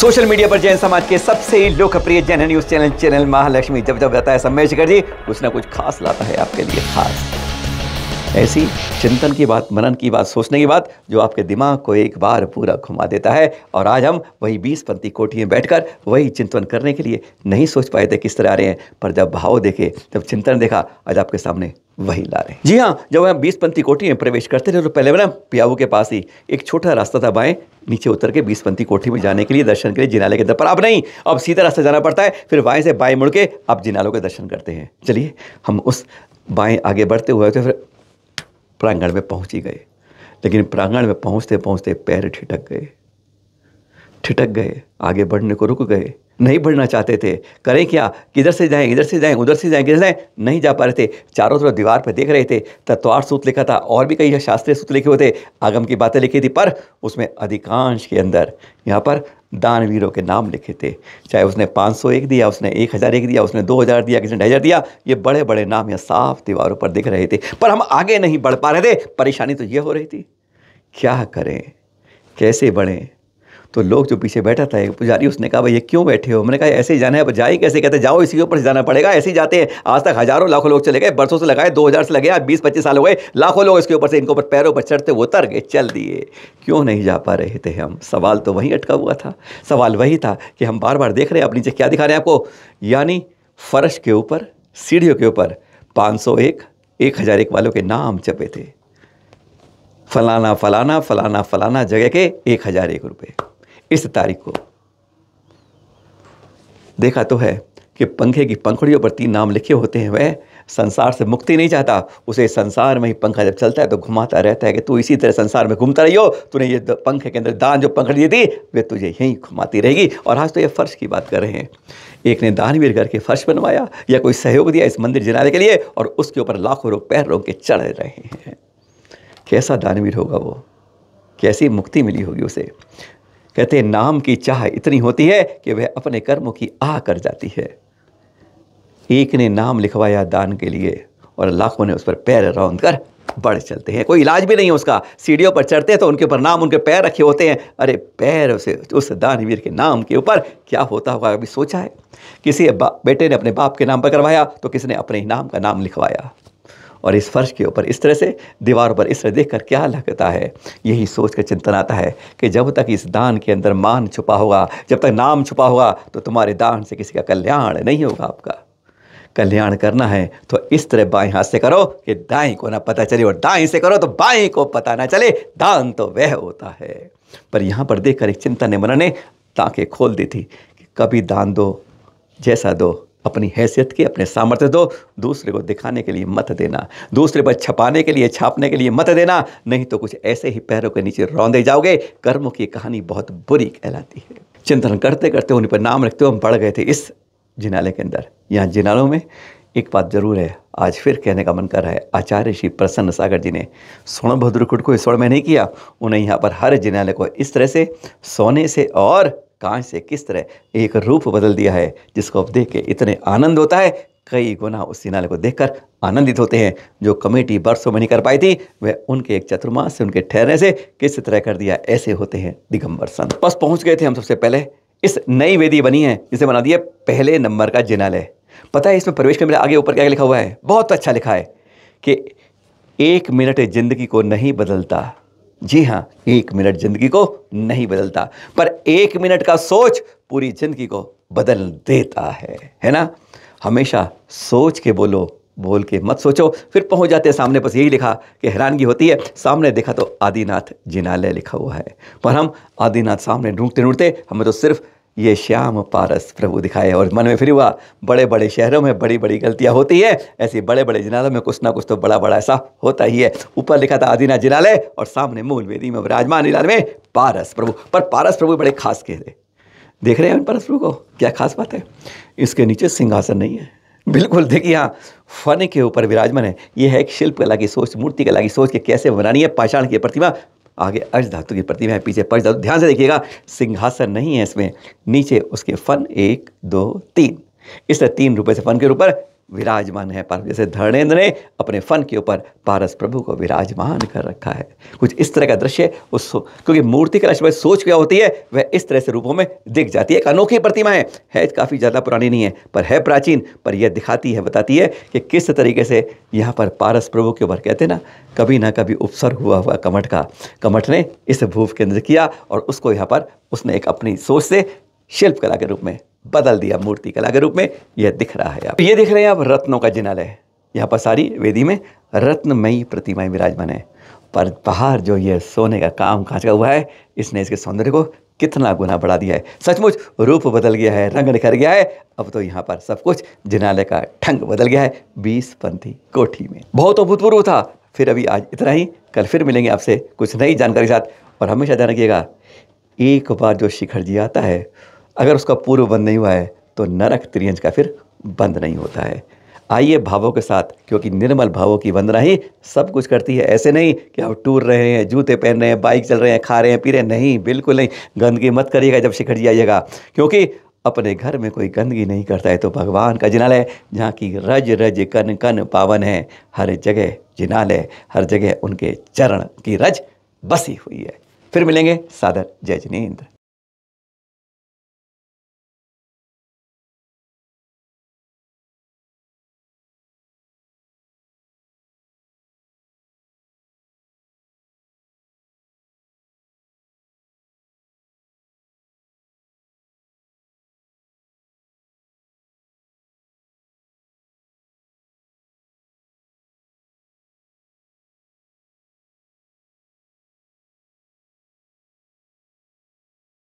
social media पर जैन समाज के सबसे लोकप्रिय Jain news channel channel Mahalakshmi जब जब रहता है समय शिखर जी कुछ ना कुछ खास लाता है आपके लिए खास ऐसी चिंतन की बात मनन की बात सोचने की बात जो आपके दिमाग को एक बार पूरा घुमा देता है और आज हम वही बीस पंथी कोठी में बैठकर वही चिंतन करने के लिए नहीं सोच पाए थे किस तरह आ रहे हैं पर जब भाव देखे जब चिंतन देखा आज आपके सामने वही ला रहे हैं जी हाँ जब हम बीस पंथी कोठी में प्रवेश करते थे तो पहले बना पियाबू के पास ही एक छोटा रास्ता था बाएं नीचे उतर के बीसपंथी कोठी में जाने के लिए दर्शन के लिए जिनाले के दर पर आप नहीं अब सीधा रास्ता जाना पड़ता है फिर बाएं से बाएं मुड़ के आप जिनालों के दर्शन करते हैं चलिए हम उस बाएं आगे बढ़ते हुए तो फिर प्रांगण में पहुंच ही गए लेकिन प्रांगण में पहुंचते पहुंचते पैर ठिटक गए ठिटक गए आगे बढ़ने को रुक गए नहीं बढ़ना चाहते थे करें क्या किधर से जाएं इधर से जाएं उधर से जाएं किधर जाएं नहीं जा पा रहे थे चारों तरफ दीवार पर देख रहे थे तत्वार सूत्र लिखा था और भी कई शास्त्रीय सूत्र लिखे हुए थे आगम की बातें लिखी थी पर उसमें अधिकांश के अंदर यहाँ पर दानवीरों के नाम लिखे थे चाहे उसने 501 दिया उसने 1001 दिया उसने 2000 दिया किसी ने ढाई दिया ये बड़े बड़े नाम यहाँ साफ दीवारों पर दिख रहे थे पर हम आगे नहीं बढ़ पा रहे थे परेशानी तो ये हो रही थी क्या करें कैसे बढ़ें तो लोग जो पीछे बैठा था पुजारी उसने कहा भाई ये क्यों बैठे हो मैंने कहा ऐसे ही जाना है अब जाए कैसे कहते जाओ इसी के ऊपर जाना पड़ेगा ऐसे ही जाते हैं आज तक हजारों लाखों लोग चले गए बरसों से लगाए दो हज़ार से लगे आज बीस पच्चीस साल हो गए लाखों लोग इसके ऊपर से इनके ऊपर पैरों पर चढ़ते उतर गए चल दिए क्यों नहीं जा पा रहे थे हम सवाल तो वहीं अटका हुआ था सवाल वही था कि हम बार बार देख रहे हैं अब नीचे क्या दिखा रहे हैं आपको यानी फर्श के ऊपर सीढ़ियों के ऊपर पाँच सौ एक एक हज़ार एक वालों के नाम छपे थे फलाना फलाना फलाना फलाना जगह के एक हज़ार एक रुपये इस तारीख को देखा तो है कि पंखे की पंखड़ियों पर तीन नाम लिखे होते हैं वह संसार से मुक्ति नहीं चाहता उसे संसार में ही पंखा जब चलता है तो घुमाता रहता है कि तू इसी तरह संसार में घूमता रही हो तूने ये पंखे के अंदर दान जो पंखड़ दी थी वे तुझे यहीं घुमाती रहेगी और आज तो ये फर्श की बात कर रहे हैं एक ने दानवीर करके फर्श बनवाया या कोई सहयोग दिया इस मंदिर जिनाने के लिए और उसके ऊपर लाखों लोग पैर रोक के चढ़ रहे हैं कैसा दानवीर होगा वो कैसी मुक्ति मिली होगी उसे कहते नाम की चाह इतनी होती है कि वह अपने कर्मों की आह कर जाती है एक ने नाम लिखवाया दान के लिए और लाखों ने उस पर पैर रौंद कर बढ़ चलते हैं कोई इलाज भी नहीं है उसका सीढ़ियों पर चढ़ते हैं तो उनके ऊपर नाम उनके पैर रखे होते हैं अरे पैर उसे उस दानवीर के नाम के ऊपर क्या होता होगा अभी सोचा है किसी बेटे ने अपने बाप के नाम पर करवाया तो किसी ने अपने ही नाम का नाम लिखवाया और इस फर्श के ऊपर इस तरह से दीवार पर इस तरह देख कर क्या लगता है यही सोच कर चिंतन आता है कि जब तक इस दान के अंदर मान छुपा होगा जब तक नाम छुपा होगा तो तुम्हारे दान से किसी का कल्याण नहीं होगा आपका कल्याण करना है तो इस तरह बाएं हाथ से करो कि दाएं को ना पता चले और दाएं से करो तो बाएं को पता ना चले दान तो वह होता है पर यहाँ पर देखकर एक चिंता ने मन ने ताके खोल दी थी कि कभी दान दो जैसा दो अपनी हैसियत के अपने सामर्थ्य दो दूसरे को दिखाने के लिए मत देना दूसरे पर छपाने के लिए छापने के लिए मत देना नहीं तो कुछ ऐसे ही पैरों के नीचे रौंदे जाओगे कर्मों की कहानी बहुत बुरी कहलाती है चिंतन करते करते उन पर नाम रखते हुए हम बढ़ गए थे इस जिनाले के अंदर यहाँ जिनालों में एक बात जरूर है आज फिर कहने का मन कर रहा है आचार्य श्री प्रसन्न सागर जी ने स्वर्ण भद्रकुट को इस स्वर्ण में नहीं किया उन्हें यहाँ पर हर जिनाले को इस तरह से सोने से और कांच से किस तरह एक रूप बदल दिया है जिसको अब देख के इतने आनंद होता है कई गुना उस सिनाले को देखकर आनंदित होते हैं जो कमेटी बरसों में नहीं कर पाई थी वह उनके एक चतुर्मास से उनके ठहरने से किस तरह कर दिया ऐसे होते हैं दिगंबर संत बस पहुंच गए थे हम सबसे पहले इस नई वेदी बनी है जिसे बना दिया पहले नंबर का जिनालय पता है इसमें प्रवेश में मेरे आगे ऊपर क्या लिखा हुआ है बहुत अच्छा लिखा है कि एक मिनट जिंदगी को नहीं बदलता जी हाँ एक मिनट जिंदगी को नहीं बदलता पर एक मिनट का सोच पूरी जिंदगी को बदल देता है है ना हमेशा सोच के बोलो बोल के मत सोचो फिर पहुंच जाते सामने बस यही लिखा कि हैरानगी होती है सामने देखा तो आदिनाथ जिनालय लिखा हुआ है पर हम आदिनाथ सामने ढूंढते ढूंढते हमें तो सिर्फ ये श्याम पारस प्रभु दिखाए और मन में फिर हुआ बड़े बड़े शहरों में बड़ी बड़ी गलतियाँ होती है ऐसे बड़े बड़े जिनालों में कुछ ना कुछ तो बड़ा बड़ा ऐसा होता ही है ऊपर लिखा था आदिना जिनाले और सामने मूल वेदी में विराजमान जिलाल में पारस प्रभु पर पारस प्रभु बड़े खास कह रहे देख रहे हैं पारस प्रभु को क्या खास बात है इसके नीचे सिंहासन नहीं है बिल्कुल देखिए यहाँ फन के ऊपर विराजमान है यह है एक शिल्प कला की सोच मूर्ति कला की सोच के कैसे बनानी है पाषाण की प्रतिमा आगे अर्ज धातु की प्रतिमा है पीछे पर्ज धातु ध्यान से देखिएगा सिंहासन नहीं है इसमें नीचे उसके फन एक दो तीन इस तरह तीन रुपए से फन के ऊपर विराजमान है पार्वती जैसे धर्मेंद्र ने अपने फन के ऊपर पारस प्रभु को विराजमान कर रखा है कुछ इस तरह का दृश्य उस क्योंकि मूर्ति कला में सोच क्या होती है वह इस तरह से रूपों में दिख जाती है एक अनोखी प्रतिमा है है काफ़ी ज़्यादा पुरानी नहीं है पर है प्राचीन पर यह दिखाती है बताती है कि किस तरीके से यहाँ पर पारस प्रभु के ऊपर कहते ना कभी ना कभी उपसर हुआ हुआ कमठ का कमठ ने इस भूव केंद्र किया और उसको यहाँ पर उसने एक अपनी सोच से शिल्पकला के रूप में बदल दिया मूर्ति कला के रूप में यह दिख रहा है आप ये दिख रहे हैं आप रत्नों का जिनालय यहाँ पर सारी वेदी में रत्नमयी प्रतिमाएं विराजमान है पर बाहर जो ये सोने का काम कांच का हुआ है इसने इसके सौंदर्य को कितना गुना बढ़ा दिया है सचमुच रूप बदल गया है रंग निखर गया है अब तो यहाँ पर सब कुछ जिनाले का ठंग बदल गया है बीस पंथी कोठी में बहुत अभूतपूर्व था फिर अभी आज इतना ही कल फिर मिलेंगे आपसे कुछ नई जानकारी के साथ और हमेशा ध्यान रखिएगा एक बार जो शिखर जी आता है अगर उसका पूर्व बंद नहीं हुआ है तो नरक त्रियंज का फिर बंद नहीं होता है आइए भावों के साथ क्योंकि निर्मल भावों की वंदना ही सब कुछ करती है ऐसे नहीं कि आप टूर रहे हैं जूते पहन रहे हैं बाइक चल रहे हैं खा रहे हैं पी रहे हैं नहीं बिल्कुल नहीं गंदगी मत करिएगा जब शिखर जी आइएगा क्योंकि अपने घर में कोई गंदगी नहीं करता है तो भगवान का जिनालय जहाँ की रज रज कन कन पावन है हर जगह जिनालय हर जगह उनके चरण की रज बसी हुई है फिर मिलेंगे सादर जय जिनेन्द्र